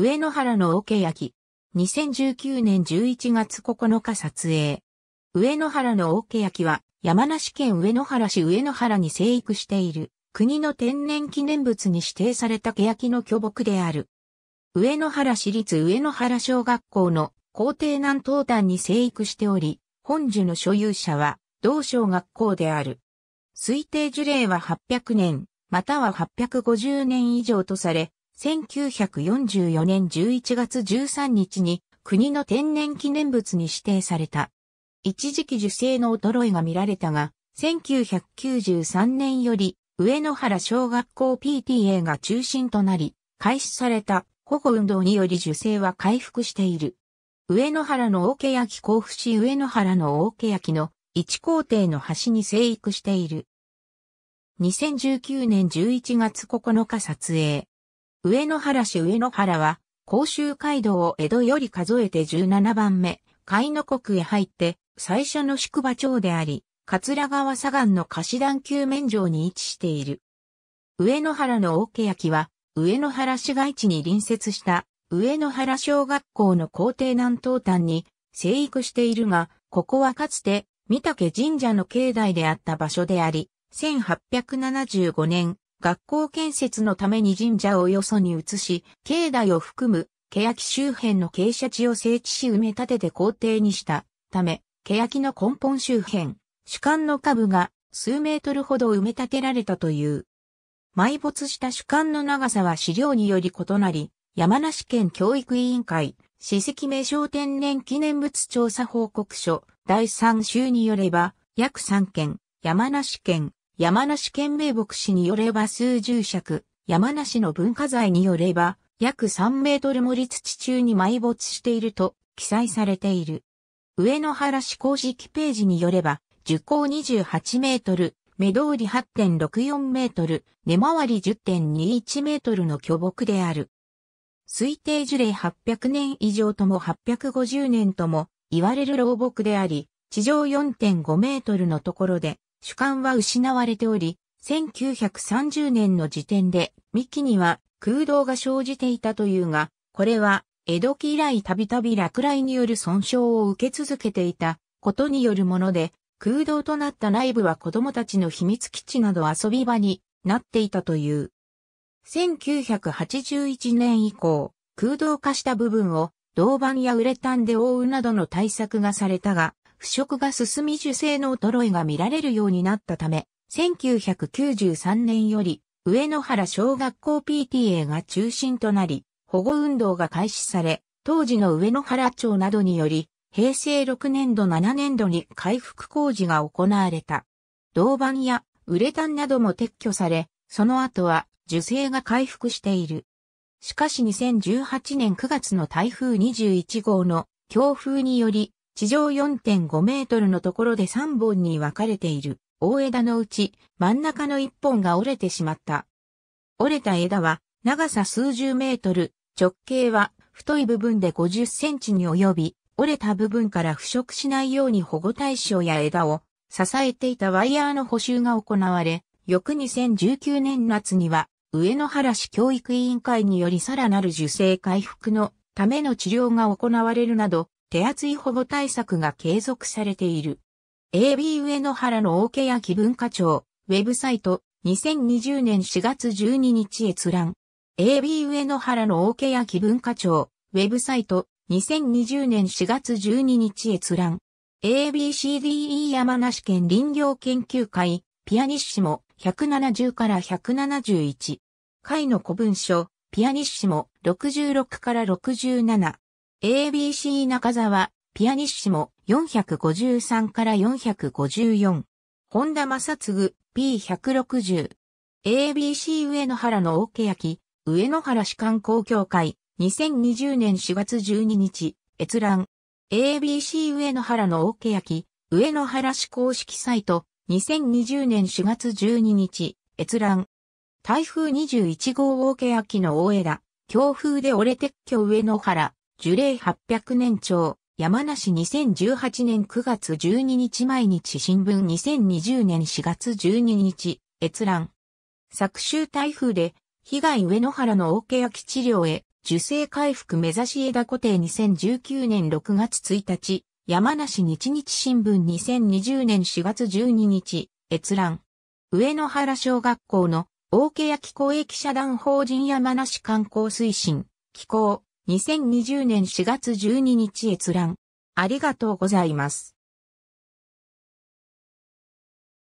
上野原の桶焼き。2019年11月9日撮影。上野原の桶焼きは山梨県上野原市上野原に生育している国の天然記念物に指定されたケヤきの巨木である。上野原市立上野原小学校の校庭南東端に生育しており、本樹の所有者は同小学校である。推定樹齢は800年、または850年以上とされ、1944年11月13日に国の天然記念物に指定された。一時期受精の衰えが見られたが、1993年より上野原小学校 PTA が中心となり、開始された保護運動により受精は回復している。上野原の大ケヤキ甲府市上野原の大ケヤキの一工程の端に生育している。2019年11月9日撮影。上野原市上野原は、甲州街道を江戸より数えて17番目、海の国へ入って最初の宿場町であり、桂川左岸の貸し段級面上に位置している。上野原の大け焼は、上野原市街地に隣接した上野原小学校の校庭南東端に生育しているが、ここはかつて、御竹神社の境内であった場所であり、1875年、学校建設のために神社をよそに移し、境内を含む、欅周辺の傾斜地を整地し埋め立てて校庭にしたため、欅の根本周辺、主観の下部が数メートルほど埋め立てられたという。埋没した主観の長さは資料により異なり、山梨県教育委員会、史跡名称天然記念物調査報告書第3週によれば、約3件、山梨県、山梨県名牧師によれば数十尺、山梨の文化財によれば、約3メートル盛り土中に埋没していると記載されている。上野原市公式ページによれば、樹高28メートル、目通り8.64メートル、根回り10.21メートルの巨木である。推定樹齢800年以上とも850年とも言われる老木であり、地上4.5メートルのところで主観は失われており、1930年の時点で、三木には空洞が生じていたというが、これは、江戸期以来たびたび落雷による損傷を受け続けていたことによるもので、空洞となった内部は子供たちの秘密基地など遊び場になっていたという。1981年以降、空洞化した部分を銅板やウレタンで覆うなどの対策がされたが、腐食が進み受精の衰えが見られるようになったため、1993年より上野原小学校 PTA が中心となり、保護運動が開始され、当時の上野原町などにより、平成6年度7年度に回復工事が行われた。銅板やウレタンなども撤去され、その後は受精が回復している。しかし2018年9月の台風21号の強風により地上4.5メートルのところで3本に分かれている大枝のうち真ん中の1本が折れてしまった。折れた枝は長さ数十メートル、直径は太い部分で50センチに及び、折れた部分から腐食しないように保護対象や枝を支えていたワイヤーの補修が行われ、翌2019年夏には上野原市教育委員会によりさらなる受精回復のための治療が行われるなど、手厚い保護対策が継続されている。AB 上野原の大気文化庁、ウェブサイト、2020年4月12日閲覧。AB 上野原の大気文化庁、ウェブサイト、2020年4月12日閲覧。ABCDE 山梨県林業研究会、ピアニッシモ、170から171。会の古文書、ピアニッシモ、66から67。ABC 中沢、ピアニッシモ、453から454。本田正嗣、P160。ABC 上野原の大焼上野原士官公協会、2020年4月12日、閲覧。ABC 上野原の大焼上野原市公式サイト、2020年4月12日、閲覧。台風21号大け焼の大枝、強風で折れ撤去上野原。樹齢800年長、山梨2018年9月12日毎日新聞2020年4月12日、閲覧。昨週台風で、被害上野原の大き治療へ、受精回復目指し枝固定2019年6月1日、山梨日日新聞2020年4月12日、閲覧。上野原小学校の大き公益社団法人山梨観光推進、機構、2020年4月12日閲覧。ありがとうございます。